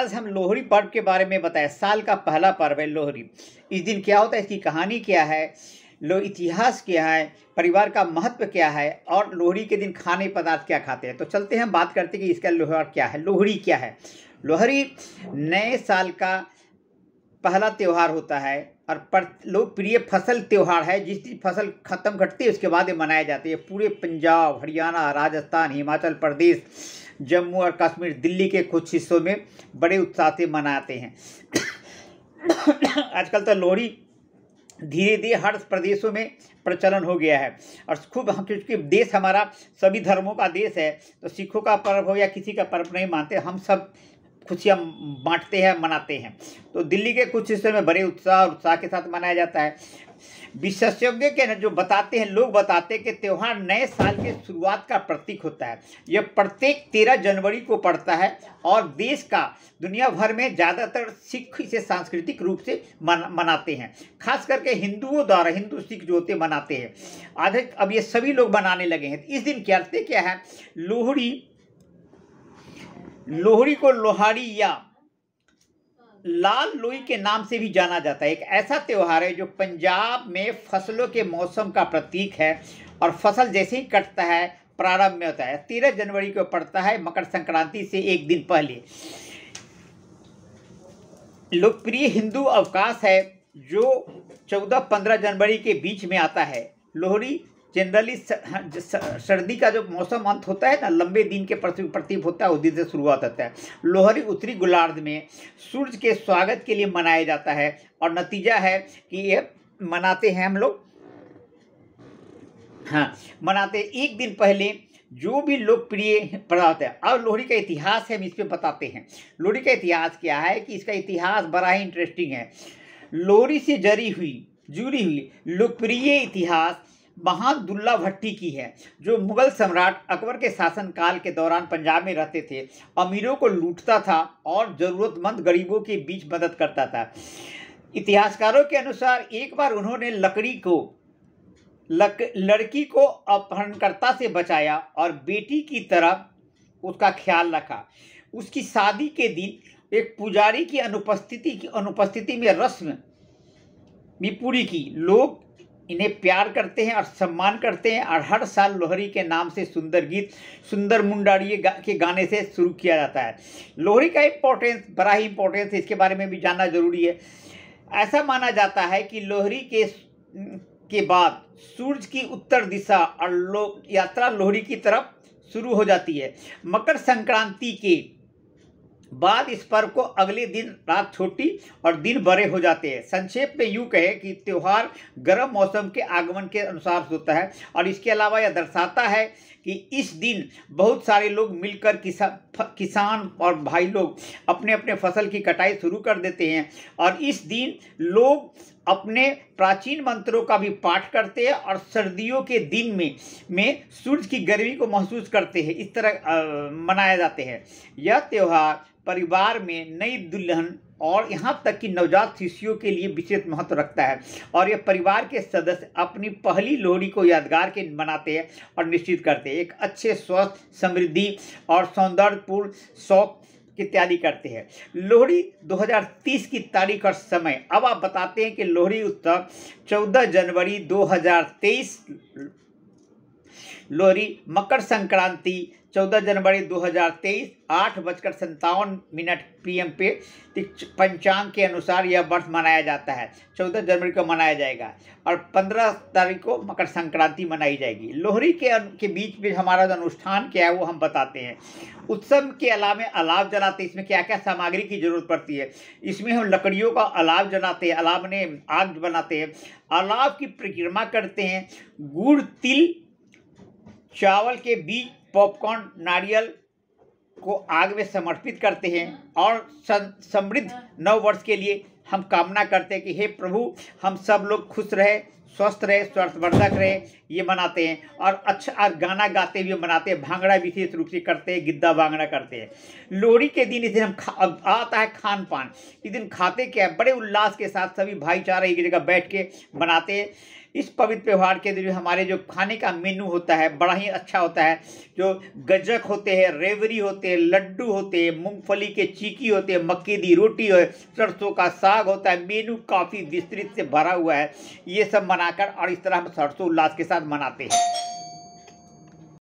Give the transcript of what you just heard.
आज हम लोहरी पर्व के बारे में बताएं साल का पहला पर्व है लोहरी इस दिन क्या होता है इसकी कहानी क्या है लो इतिहास क्या है परिवार का महत्व क्या है और लोहरी के दिन खाने पदार्थ क्या खाते हैं तो चलते हैं हम बात करते हैं कि इसका लोहार क्या है लोहड़ी क्या है लोहरी नए साल का पहला त्यौहार होता है और लोकप्रिय फसल त्यौहार है जिस दिन फसल ख़त्म घटती है उसके बाद ये मनाया जाता है पूरे पंजाब हरियाणा राजस्थान हिमाचल प्रदेश जम्मू और कश्मीर दिल्ली के कुछ हिस्सों में बड़े उत्साह से मनाते हैं आजकल तो लोहड़ी धीरे धीरे हर प्रदेशों में प्रचलन हो गया है और खूब हम क्योंकि देश हमारा सभी धर्मों का देश है तो सिखों का पर्व हो या किसी का पर्व नहीं मानते हम सब खुशियाँ बांटते हैं मनाते हैं तो दिल्ली के कुछ हिस्सों में बड़े उत्साह और उत्साह के साथ मनाया जाता है विशेषज्ञ के जो बताते हैं लोग बताते हैं कि त्यौहार नए साल के शुरुआत का प्रतीक होता है यह प्रत्येक तेरह जनवरी को पड़ता है और देश का दुनिया भर में ज़्यादातर सिख इसे सांस्कृतिक रूप से मन, मनाते हैं खास करके हिंदुओं द्वारा हिंदू सिख जो होते मनाते हैं आधे अब ये सभी लोग मनाने लगे हैं इस दिन क्या क्या है लोहड़ी लोहरी को लोहारी या लाल लोई के नाम से भी जाना जाता है एक ऐसा त्यौहार है जो पंजाब में फसलों के मौसम का प्रतीक है और फसल जैसे ही कटता है प्रारंभ में होता है तेरह जनवरी को पड़ता है मकर संक्रांति से एक दिन पहले लोकप्रिय हिंदू अवकाश है जो चौदह पंद्रह जनवरी के बीच में आता है लोहड़ी हाँ, जनरली सर्दी का जो मौसम अंत होता है ना लंबे दिन के प्रतीप होता है उस दिन से शुरुआत होता है लोहरी उत्तरी गोलार्ध में सूर्य के स्वागत के लिए मनाया जाता है और नतीजा है कि ये मनाते हैं हम लोग हाँ मनाते एक दिन पहले जो भी लोकप्रिय पदार्थ है अब लोहड़ी का इतिहास है हम इस पर बताते हैं लोहड़ी का इतिहास क्या है कि इसका इतिहास बड़ा ही इंटरेस्टिंग है लोहड़ी से जरी हुई जुड़ी हुई लोकप्रिय इतिहास महादुल्ला भट्टी की है जो मुगल सम्राट अकबर के शासनकाल के दौरान पंजाब में रहते थे अमीरों को लूटता था और ज़रूरतमंद गरीबों के बीच मदद करता था इतिहासकारों के अनुसार एक बार उन्होंने लकड़ी को लक, लड़की को अपहरणकर्ता से बचाया और बेटी की तरह उसका ख्याल रखा उसकी शादी के दिन एक पुजारी की अनुपस्थिति की अनुपस्थिति में रस्म भी पूरी की लोग इन्हें प्यार करते हैं और सम्मान करते हैं और हर साल लोहरी के नाम से सुंदर गीत सुंदर मुंडाड़िए गा, के गाने से शुरू किया जाता है लोहरी का इम्पोर्टेंस बड़ा ही इम्पोर्टेंस इसके बारे में भी जानना जरूरी है ऐसा माना जाता है कि लोहरी के के बाद सूरज की उत्तर दिशा और लो यात्रा लोहरी की तरफ शुरू हो जाती है मकर संक्रांति के बाद इस पर्व को अगले दिन रात छोटी और दिन बड़े हो जाते हैं संक्षेप में यूँ कहे कि त्यौहार गर्म मौसम के आगमन के अनुसार होता है और इसके अलावा यह दर्शाता है कि इस दिन बहुत सारे लोग मिलकर किसा, किसान और भाई लोग अपने अपने फसल की कटाई शुरू कर देते हैं और इस दिन लोग अपने प्राचीन मंत्रों का भी पाठ करते हैं और सर्दियों के दिन में में सूर्य की गर्मी को महसूस करते हैं इस तरह मनाया जाते हैं यह त्यौहार परिवार में नई दुल्हन और यहाँ तक कि नवजात शिशुओं के लिए विशेष महत्व रखता है और यह परिवार के सदस्य अपनी पहली लोहड़ी को यादगार के मनाते हैं और निश्चित करते हैं एक अच्छे स्वस्थ समृद्धि और सौंदर्यपूर्ण शौक की तैयारी करते हैं लोहड़ी 2030 की तारीख और समय अब आप बताते हैं कि लोहड़ी उत्सव 14 जनवरी 2023 लोहड़ी मकर संक्रांति चौदह जनवरी 2023 आठ बजकर सत्तावन मिनट एम पे पंचांग के अनुसार यह वर्ष मनाया जाता है चौदह जनवरी को मनाया जाएगा और पंद्रह तारीख को मकर संक्रांति मनाई जाएगी लोहरी के के बीच में हमारा जो अनुष्ठान क्या है वो हम बताते हैं उत्सव के अलावे अलाव जलाते इसमें क्या क्या सामग्री की जरूरत पड़ती है इसमें हम लकड़ियों का अलाव जलाते हैं अलाव ने आग बनाते हैं अलाव की परिक्रमा करते हैं गुड़ तिल चावल के बीज पॉपकॉर्न नारियल को आग में समर्पित करते हैं और समृद्ध हाँ। नव वर्ष के लिए हम कामना करते हैं कि हे प्रभु हम सब लोग खुश रहे स्वस्थ रहे स्वस्थवर्धक रहे ये मनाते हैं और अच्छा और गाना गाते हुए मनाते हैं भांगड़ा विशेष रूप से करते हैं गिद्दा भांगड़ा करते हैं लोहड़ी के दिन इस दिन हम खा आता है खान पान इस दिन खाते क्या है बड़े उल्लास के साथ सभी भाईचारा एक जगह बैठ के मनाते हैं इस पवित्र त्यौहार के दिन हमारे जो खाने का मेनू होता है बड़ा ही अच्छा होता है जो गजक होते हैं रेवरी होते हैं लड्डू होते हैं मूंगफली के चीकी होते हैं मक्के दी रोटी हो सरसों का साग होता है मेनू काफ़ी विस्तृत से भरा हुआ है ये सब मना बनाकर और इस तरह हम सरसों उल्लास के साथ मनाते हैं